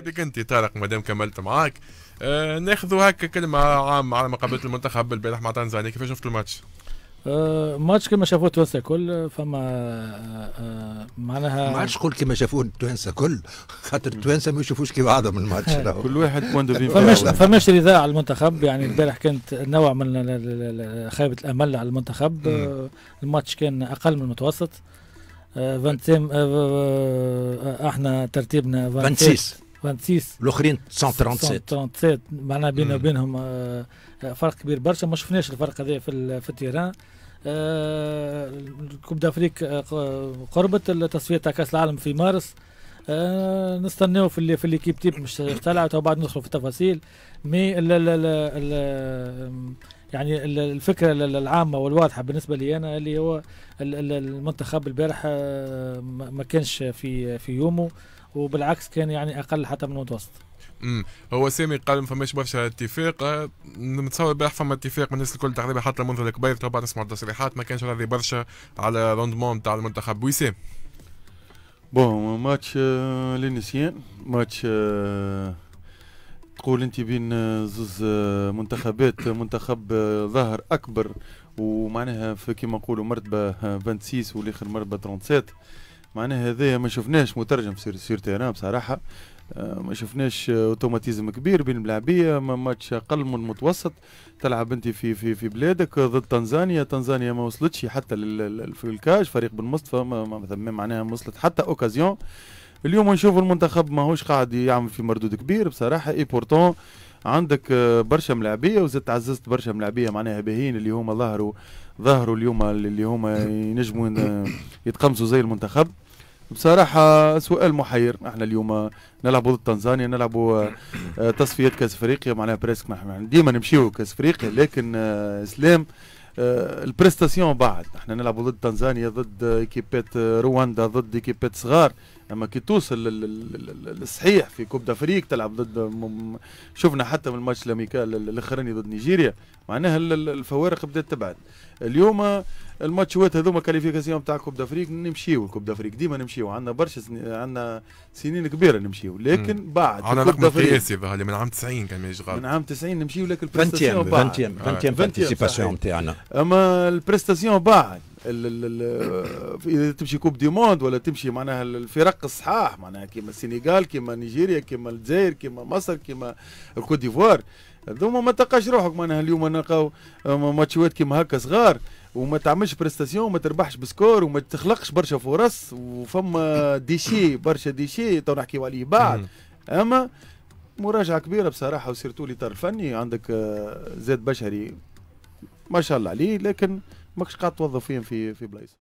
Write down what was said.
بك انت طارق مادام كملت معاك آه ناخذوا هكا كلمه عامه على مقابله المنتخب البارح مع تنزانيا كيفاش شفت الماتش؟ آه ماتش كما شافوه التوانسه كل فما آه،, آه معناها ماتش عادش كما شافوه التوانسه كل خاطر التوانسه ما يشوفوش كي بعضهم الماتش كل واحد بوان دو فماش فماش رضا على المنتخب يعني البارح كانت نوع من خيبه الامل على المنتخب آه الماتش كان اقل من المتوسط آه آه، آه،, آه آه احنا ترتيبنا فانتيس 26 الاخرين 137 137 معناها بينا وبينهم آه، فرق كبير برشا ما شفناش الفرق هذا في في التيران آه، الكوب دافريك آه، قربت التصفيه تاع كاس العالم في مارس نستناو في في ليكيب تيب مش طلعت وبعد ندخلوا في التفاصيل مي ال ال ال يعني الفكره العامه والواضحه بالنسبه لي انا اللي هو المنتخب البارح ما كانش في في يومه وبالعكس كان يعني اقل حتى من المتوسط امم هو سامي قال ما فماش برشا اتفاق متصور آه، باه فما اتفاق من الناس الكل تقريبا حتى منذ الكبير تو بعد نسمع التصريحات ما كانش راضي برشا على روندمون تاع المنتخب وسام بون ماتش آه، للنسيان ماتش آه، تقول انت بين زوز منتخبات منتخب ظهر اكبر ومعناها كيما نقولوا مرتبه 26 والاخر مرتبه 37 معناها هذايا ما شفناش مترجم في سيرتي انا بصراحه آه، ما شفناش اوتوماتيزم كبير بين الملاعبيه ما ماتش اقل من المتوسط تلعب انت في في في بلادك ضد تنزانيا تنزانيا ما وصلتش حتى في الكاج فريق بن مصطفى ما معناها ما وصلت حتى اوكازيون اليوم نشوف المنتخب ماهوش قاعد يعمل في مردود كبير بصراحه اي بورتون عندك آه، برشا ملاعبيه وزدت عززت برشا ملاعبيه معناها باهين اللي هما ظهروا ظهروا اليوم اللي هما ينجموا يتقمصوا زي المنتخب بصراحة سؤال محير احنا اليوم نلعبوا ضد تنزانيا نلعبوا آه، تصفيات كاس افريقيا معناها بريسك ديما نمشيو كاس افريقيا لكن اسلام آه، آه، البريستاسيون بعد احنا نلعبوا ضد تنزانيا ضد ايكيبات رواندا ضد ايكيبات صغار لما كي توصل للصحيح في كوب دافريك تلعب ضد شفنا حتى من الماتش الاميكال الاخراني ضد نيجيريا معناها الفوارق بدات تبعد اليوم الماتشوات هذوما كاليفيكاسيون بتاع كوب دافريك نمشيو كوب دافريك ديما نمشيو عندنا برشا سن... عندنا سنين كبيره نمشيو لكن بعد عندنا رقم قياسي من عام 90 كان ماشي من عام 90 نمشيو لكن البريستاسيون بعد 20 20 بارتيسيباسيون تاعنا اما البريستاسيون بعد اذا تمشي كوب دي موند ولا تمشي معناها الفرق الصحاح معناها كيما السنغال كيما نيجيريا كيما الجزائر كيما مصر كيما الكوت ديفوار هذوما ما تلقاش روحك معناها اليوم نلقاو آه، ماتشوات كيما هكا صغار وما تعملش بريستاسيون وما تربحش بسكور وما تخلقش برشا فرص وفما ديشي برشا ديشي تو نحكيو عليه بعد اما مراجعه كبيره بصراحه وسيرتو الاطار الفني عندك آه، زاد بشري ما شاء الله عليه لكن ماكش قاعد توظف في في بلايص